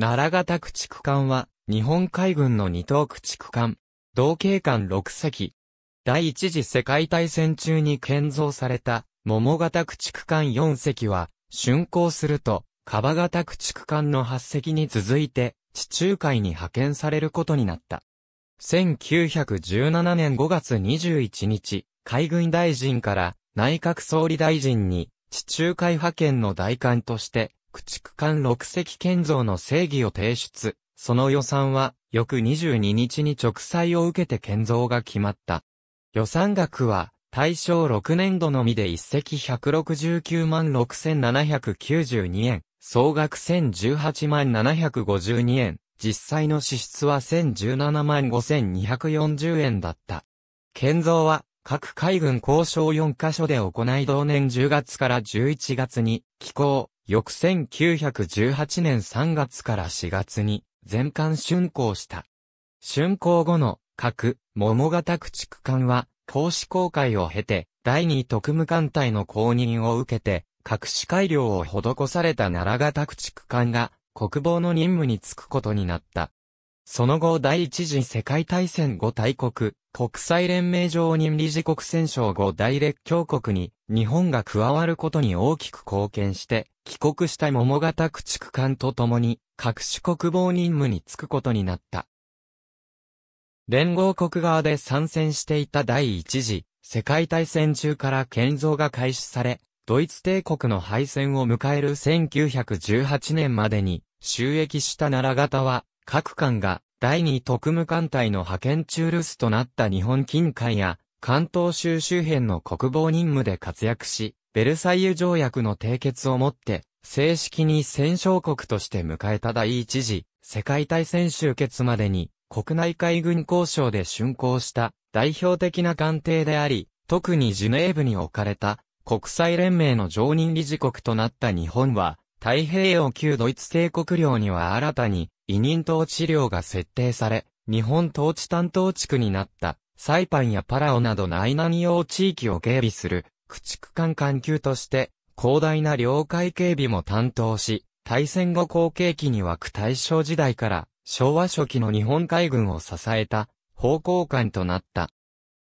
奈良型駆逐艦は、日本海軍の二等駆逐艦、同型艦6隻。第一次世界大戦中に建造された、桃型駆逐艦4隻は、竣工すると、カバ型駆逐艦の8隻に続いて、地中海に派遣されることになった。1917年5月21日、海軍大臣から内閣総理大臣に地中海派遣の代官として駆逐艦六隻建造の正義を提出。その予算は、翌22日に直裁を受けて建造が決まった。予算額は、大正6年度のみで1隻169万6792円、総額1018万752円、実際の支出は1017万5240円だった。建造は、各海軍交渉4カ所で行い同年10月から11月に、寄港、翌1918年3月から4月に全館竣工した。竣工後の各桃型駆逐艦は公資公開を経て第二特務艦隊の公認を受けて各種改良を施された奈良型駆逐艦が国防の任務に就くことになった。その後第一次世界大戦後大国、国際連盟常任理事国戦勝後大列強国に日本が加わることに大きく貢献して、帰国した桃型駆逐艦と共に、各種国防任務に就くことになった。連合国側で参戦していた第一次、世界大戦中から建造が開始され、ドイツ帝国の敗戦を迎える1918年までに、収益した奈良型は、各艦が第二特務艦隊の派遣中留守となった日本近海や関東州周辺の国防任務で活躍し、ベルサイユ条約の締結をもって、正式に戦勝国として迎えた第一次世界大戦終結までに、国内海軍交渉で竣工した代表的な艦艇であり、特にジュネーブに置かれた国際連盟の常任理事国となった日本は、太平洋旧ドイツ帝国領には新たに委任統治領が設定され、日本統治担当地区になった。サイパンやパラオなど内南洋地域を警備する、駆逐艦艦級として、広大な領海警備も担当し、大戦後後継期には区大正時代から昭和初期の日本海軍を支えた方向艦となった。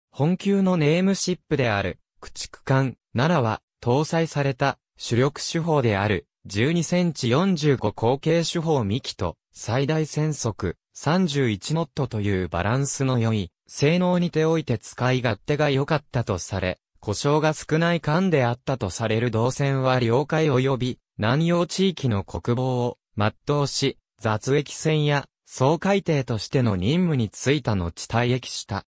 本級のネームシップである駆逐艦ならは搭載された主力手法である12センチ45後継手法ミキと最大船速31ノットというバランスの良い性能にておいて使い勝手が良かったとされ、故障が少ない間であったとされる動線は領海及び南洋地域の国防を全うし、雑役船や総海艇としての任務に就いた後退役した。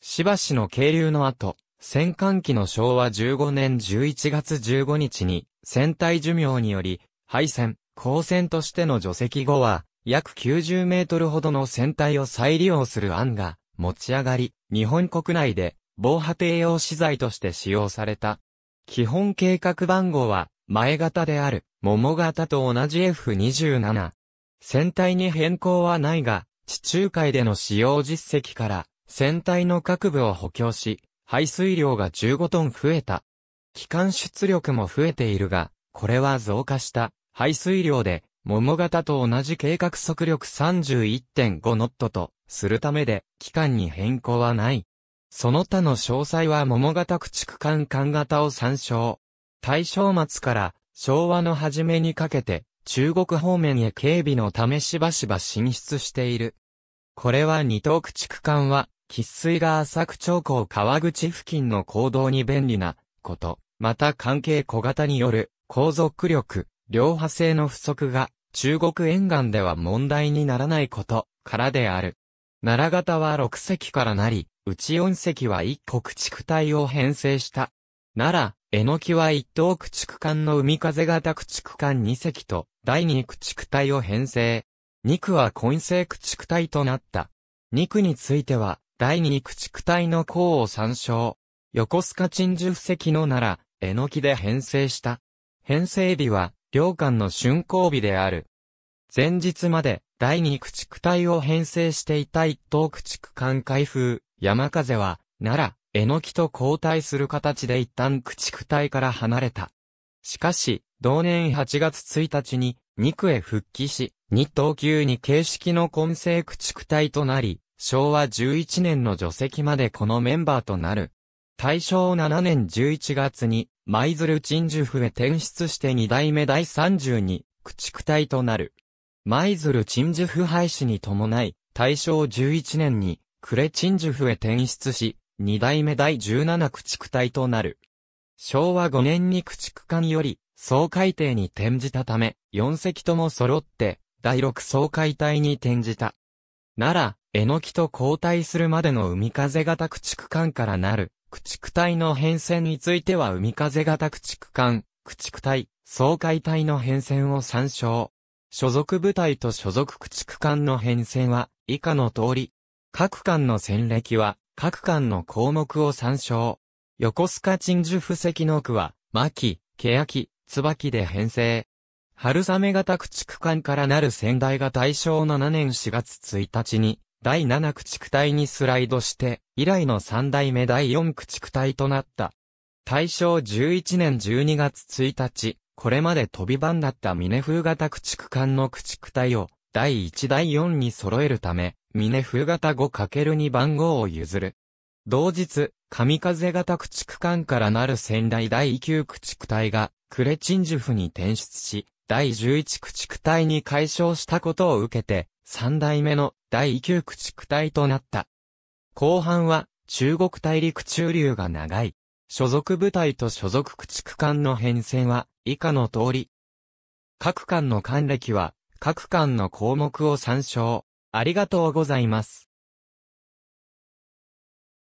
しばしの渓流の後、戦艦機の昭和15年11月15日に、船体寿命により、廃船、高船としての除籍後は、約90メートルほどの船体を再利用する案が持ち上がり、日本国内で防波堤用資材として使用された。基本計画番号は前型である桃型と同じ F27。船体に変更はないが、地中海での使用実績から船体の各部を補強し、排水量が15トン増えた。機関出力も増えているが、これは増加した排水量で桃型と同じ計画速力31.5ノットとするためで、期間に変更はない。その他の詳細は桃型駆逐艦艦型を参照。大正末から昭和の初めにかけて中国方面へ警備のためしばしば進出している。これは二等駆逐艦は、喫水が浅く長江川口付近の行動に便利なこと、また関係小型による航続力、両派性の不足が中国沿岸では問題にならないことからである。奈良型は6隻からなり、内4隻は一国駆逐帯を編成した。奈良、えのきは一等駆逐艦の海風型駆逐艦2隻と、第2駆逐隊を編成。2区は混成駆逐隊となった。2区については、第2駆逐隊の項を参照。横須賀鎮守布石の奈良、えのきで編成した。編成日は、両館の竣工日である。前日まで、第二駆逐隊を編成していた一等駆逐艦開封、山風は、奈良、えのきと交代する形で一旦駆逐隊から離れた。しかし、同年8月1日に、二区へ復帰し、二等級に形式の混成駆逐隊となり、昭和11年の除籍までこのメンバーとなる。大正7年11月に、舞鶴鎮守府へ転出して二代目第32、駆逐隊となる。舞鶴鎮守府廃止に伴い、大正11年に、呉鎮守府へ転出し、二代目第17駆逐隊となる。昭和5年に駆逐艦より、総海艇に転じたため、四隻とも揃って、第6総海隊に転じた。なら、えのきと交代するまでの海風型駆逐艦からなる、駆逐隊の変遷については海風型駆逐艦、駆逐隊、総海隊の変遷を参照。所属部隊と所属駆逐艦の変遷は、以下の通り。各艦の戦歴は、各艦の項目を参照。横須賀鎮守布石の区は、牧、欅、椿で編成。春雨型駆逐艦からなる先代が大正7年4月1日に、第7駆逐隊にスライドして、以来の3代目第4駆逐隊となった。大正11年12月1日、これまで飛び番だった峰風型駆逐艦の駆逐隊を、第1第4に揃えるため、峰風型 5×2 番号を譲る。同日、神風型駆逐艦からなる仙台第9駆逐隊が、クレチンジュフに転出し、第11駆逐隊に解消したことを受けて、三代目の第九駆逐隊となった。後半は中国大陸中流が長い。所属部隊と所属駆逐艦の編成は以下の通り。各艦の艦歴は各艦の項目を参照。ありがとうございます。